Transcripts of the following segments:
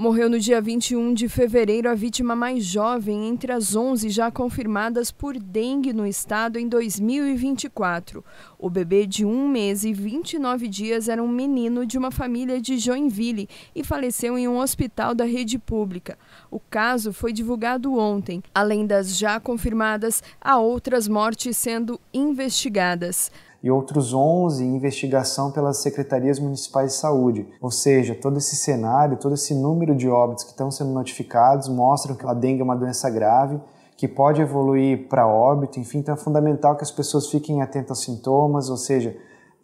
Morreu no dia 21 de fevereiro a vítima mais jovem entre as 11 já confirmadas por dengue no estado em 2024. O bebê de um mês e 29 dias era um menino de uma família de Joinville e faleceu em um hospital da rede pública. O caso foi divulgado ontem. Além das já confirmadas, há outras mortes sendo investigadas e outros 11 em investigação pelas secretarias municipais de saúde. Ou seja, todo esse cenário, todo esse número de óbitos que estão sendo notificados mostram que a dengue é uma doença grave que pode evoluir para óbito, enfim, então é fundamental que as pessoas fiquem atentas aos sintomas, ou seja,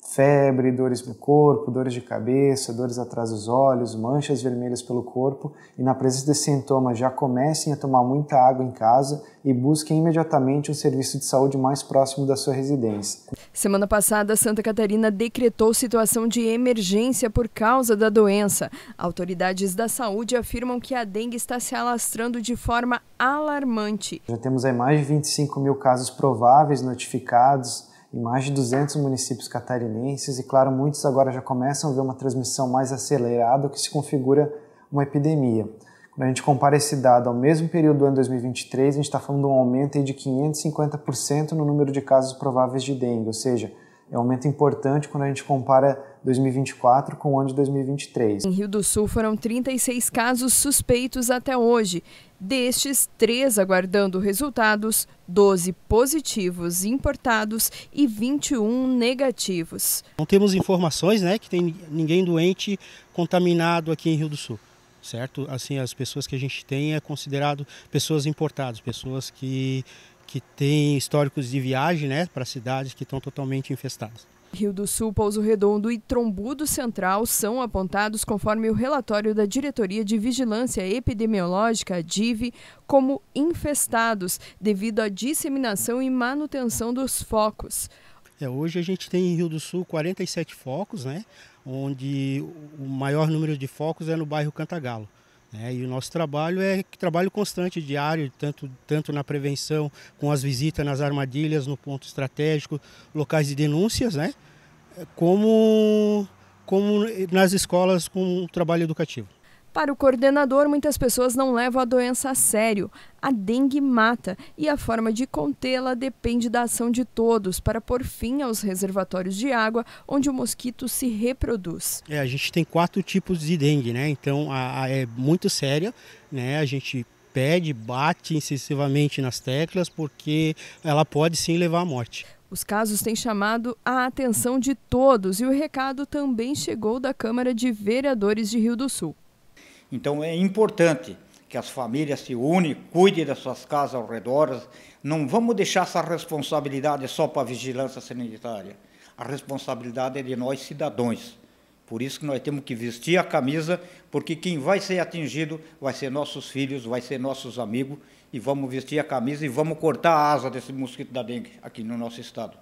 febre, dores no corpo, dores de cabeça, dores atrás dos olhos, manchas vermelhas pelo corpo e na presença desses sintomas já comecem a tomar muita água em casa e busquem imediatamente um serviço de saúde mais próximo da sua residência. Semana passada, Santa Catarina decretou situação de emergência por causa da doença. Autoridades da saúde afirmam que a dengue está se alastrando de forma alarmante. Já temos aí mais de 25 mil casos prováveis notificados em mais de 200 municípios catarinenses, e claro, muitos agora já começam a ver uma transmissão mais acelerada que se configura uma epidemia. Quando a gente compara esse dado ao mesmo período do ano 2023, a gente está falando de um aumento de 550% no número de casos prováveis de dengue, ou seja, é um aumento importante quando a gente compara 2024 com o ano de 2023. Em Rio do Sul foram 36 casos suspeitos até hoje Destes, três aguardando resultados, 12 positivos importados e 21 negativos. Não temos informações né, que tem ninguém doente contaminado aqui em Rio do Sul certo? Assim, as pessoas que a gente tem é considerado pessoas importadas, pessoas que, que têm históricos de viagem né, para cidades que estão totalmente infestadas. Rio do Sul, Pouso Redondo e Trombudo Central são apontados, conforme o relatório da Diretoria de Vigilância Epidemiológica, DIV, como infestados devido à disseminação e manutenção dos focos. É, hoje a gente tem em Rio do Sul 47 focos, né? onde o maior número de focos é no bairro Cantagalo. Né? E o nosso trabalho é trabalho constante, diário, tanto, tanto na prevenção, com as visitas nas armadilhas, no ponto estratégico, locais de denúncias, né? como, como nas escolas com o trabalho educativo. Para o coordenador, muitas pessoas não levam a doença a sério. A dengue mata e a forma de contê-la depende da ação de todos para pôr fim aos reservatórios de água onde o mosquito se reproduz. É, a gente tem quatro tipos de dengue, né? Então a, a é muito séria, né? A gente pede, bate incisivamente nas teclas porque ela pode sim levar à morte. Os casos têm chamado a atenção de todos e o recado também chegou da Câmara de Vereadores de Rio do Sul. Então é importante que as famílias se unem, cuidem das suas casas ao redor. Não vamos deixar essa responsabilidade só para a vigilância sanitária. A responsabilidade é de nós cidadãos. Por isso que nós temos que vestir a camisa, porque quem vai ser atingido vai ser nossos filhos, vai ser nossos amigos, e vamos vestir a camisa e vamos cortar a asa desse mosquito da dengue aqui no nosso estado.